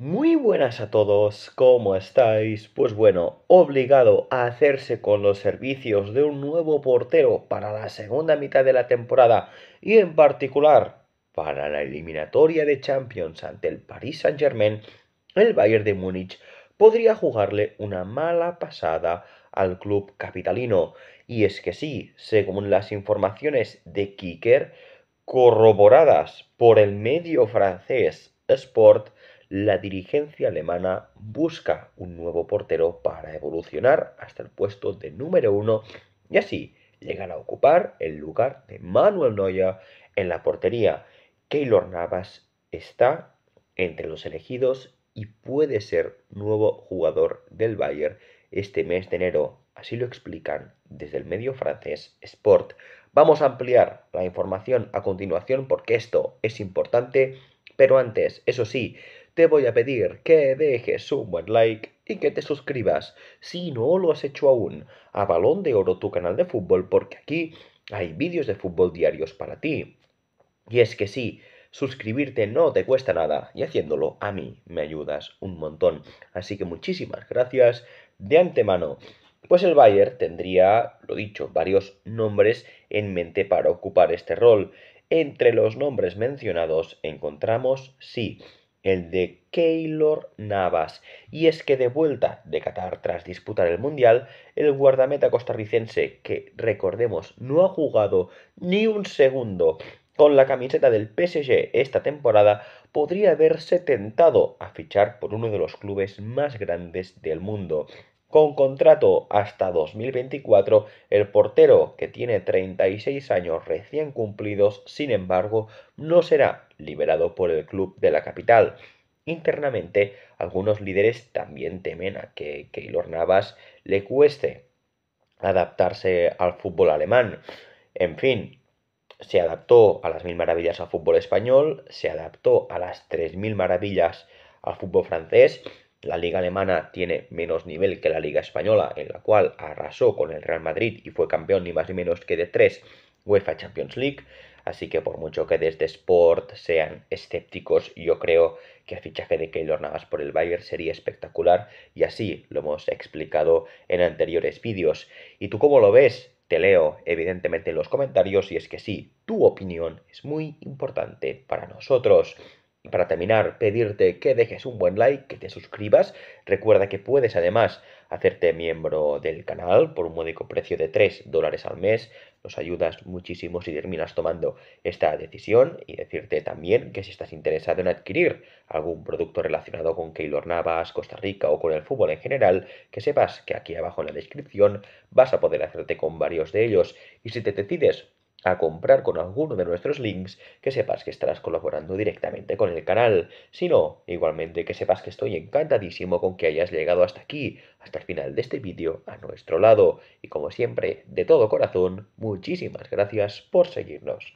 Muy buenas a todos, ¿cómo estáis? Pues bueno, obligado a hacerse con los servicios de un nuevo portero para la segunda mitad de la temporada y en particular para la eliminatoria de Champions ante el Paris Saint-Germain, el Bayern de Múnich podría jugarle una mala pasada al club capitalino. Y es que sí, según las informaciones de Kicker, corroboradas por el medio francés Sport, la dirigencia alemana busca un nuevo portero para evolucionar hasta el puesto de número uno y así llegar a ocupar el lugar de Manuel Neuer en la portería. Keylor Navas está entre los elegidos y puede ser nuevo jugador del Bayern este mes de enero. Así lo explican desde el medio francés Sport. Vamos a ampliar la información a continuación porque esto es importante, pero antes, eso sí, te voy a pedir que dejes un buen like y que te suscribas si no lo has hecho aún a Balón de Oro, tu canal de fútbol, porque aquí hay vídeos de fútbol diarios para ti. Y es que sí, suscribirte no te cuesta nada y haciéndolo a mí me ayudas un montón. Así que muchísimas gracias de antemano. Pues el Bayern tendría, lo dicho, varios nombres en mente para ocupar este rol. Entre los nombres mencionados encontramos, sí, el de Keylor Navas. Y es que de vuelta de Qatar tras disputar el Mundial, el guardameta costarricense, que recordemos no ha jugado ni un segundo con la camiseta del PSG esta temporada, podría haberse tentado a fichar por uno de los clubes más grandes del mundo con contrato hasta 2024, el portero, que tiene 36 años recién cumplidos, sin embargo, no será liberado por el club de la capital. Internamente, algunos líderes también temen a que Keylor Navas le cueste adaptarse al fútbol alemán. En fin, se adaptó a las mil maravillas al fútbol español, se adaptó a las tres mil maravillas al fútbol francés la liga alemana tiene menos nivel que la liga española, en la cual arrasó con el Real Madrid y fue campeón ni más ni menos que de tres UEFA Champions League. Así que por mucho que desde Sport sean escépticos, yo creo que el fichaje de Keylor Navas por el Bayern sería espectacular y así lo hemos explicado en anteriores vídeos. ¿Y tú cómo lo ves? Te leo evidentemente en los comentarios y es que sí, tu opinión es muy importante para nosotros. Para terminar, pedirte que dejes un buen like, que te suscribas. Recuerda que puedes además hacerte miembro del canal por un módico precio de 3 dólares al mes. Nos ayudas muchísimo si terminas tomando esta decisión y decirte también que si estás interesado en adquirir algún producto relacionado con Keylor Navas, Costa Rica o con el fútbol en general, que sepas que aquí abajo en la descripción vas a poder hacerte con varios de ellos y si te decides a comprar con alguno de nuestros links, que sepas que estarás colaborando directamente con el canal. Si no, igualmente que sepas que estoy encantadísimo con que hayas llegado hasta aquí, hasta el final de este vídeo, a nuestro lado. Y como siempre, de todo corazón, muchísimas gracias por seguirnos.